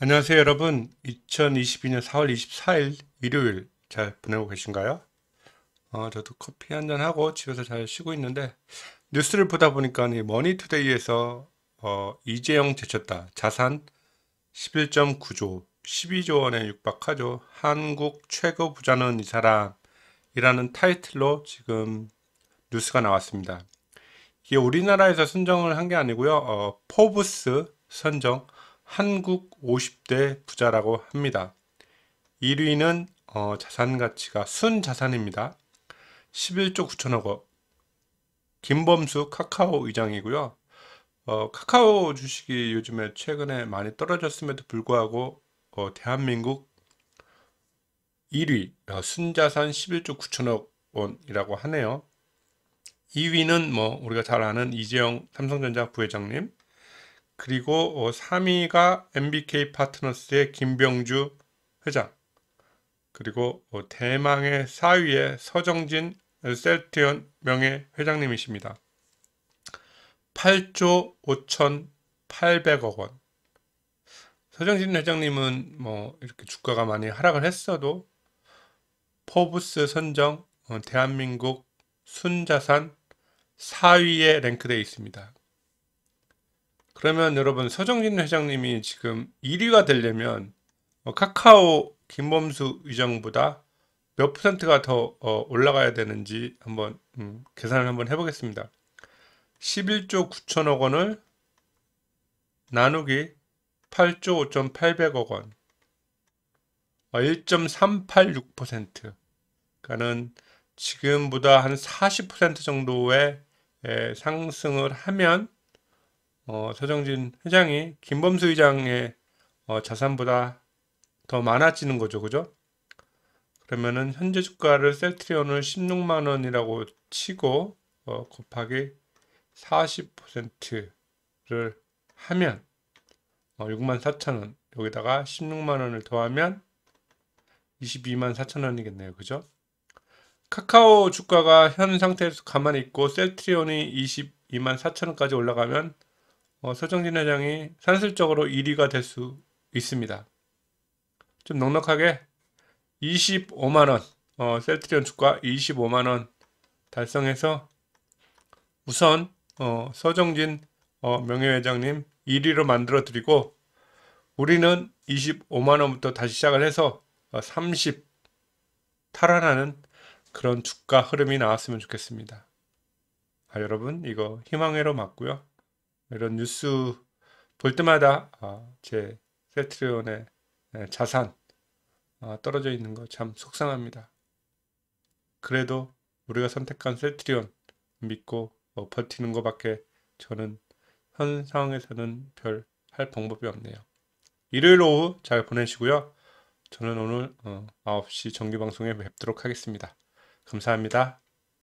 안녕하세요 여러분 2022년 4월 24일 일요일 잘 보내고 계신가요? 어, 저도 커피 한잔하고 집에서 잘 쉬고 있는데 뉴스를 보다 보니까 이 머니투데이에서 어, 이재영 제쳤다 자산 11.9조 12조 원에 육박하죠 한국 최고 부자는 이 사람이라는 타이틀로 지금 뉴스가 나왔습니다 이게 우리나라에서 선정을 한 게 아니고요 어, 포브스 선정 한국 50대 부자라고 합니다. 1위는 어, 자산 가치가 순 자산입니다. 11조 9천억 원. 김범수 카카오 의장이고요. 어, 카카오 주식이 요즘에 최근에 많이 떨어졌음에도 불구하고 어, 대한민국 1위 어, 순자산 11조 9천억 원이라고 하네요. 2위는 뭐 우리가 잘 아는 이재용 삼성전자 부회장님 그리고 3위가 어, MBK 파트너스의 김병주 회장 그리고 어, 대망의 4위의 서정진 셀트연 명예회장님이십니다. 8조 5,800억 원. 서정진 회장님은 뭐 이렇게 주가가 많이 하락을 했어도 포브스 선정 어, 대한민국 순자산 4위에 랭크되어 있습니다. 그러면 여러분 서정진 회장님이 지금 1위가 되려면 어, 카카오 김범수 의장보다 몇 퍼센트가 더 어, 올라가야 되는지 한번 음, 계산을 한번 해보겠습니다. 11조 9천억 원을 나누기 8조 5,800억 원1.386%가는 지금보다 한 40% 정도의 상승을 하면 어, 서정진 회장이 김범수 회장의 어, 자산보다 더 많아지는 거죠. 그죠? 그러면은 현재 주가를 셀트리온을 16만 원이라고 치고 어, 곱하기 40%를 하면 어, 6만 4천 원 여기다가 16만 원을 더하면 22만 4천 원이겠네요. 그죠? 카카오 주가가 현 상태에서 가만히 있고 셀트리온이 22만 4천 원까지 올라가면 어, 서정진 회장이 산술적으로 1위가 될 수 있습니다. 좀 넉넉하게 25만원 어, 셀트리온 주가 25만원 달성해서 우선 어, 서정진 어, 명예회장님 1위로 만들어 드리고 우리는 25만원부터 다시 시작을 해서 30 어, 탈환하는 그런 주가 흐름이 나왔으면 좋겠습니다. 아, 여러분 이거 희망회로 맞고요. 이런 뉴스 볼 때마다 어, 제 세트리온의 자산 어, 떨어져 있는 거 참 속상합니다. 그래도 우리가 선택한 세트리온 믿고 어, 버티는 것밖에 저는 현 상황에서는 별 할 방법이 없네요. 일요일 오후 잘 보내시고요. 저는 오늘 9시 정규 방송에 뵙도록 하겠습니다. 감사합니다.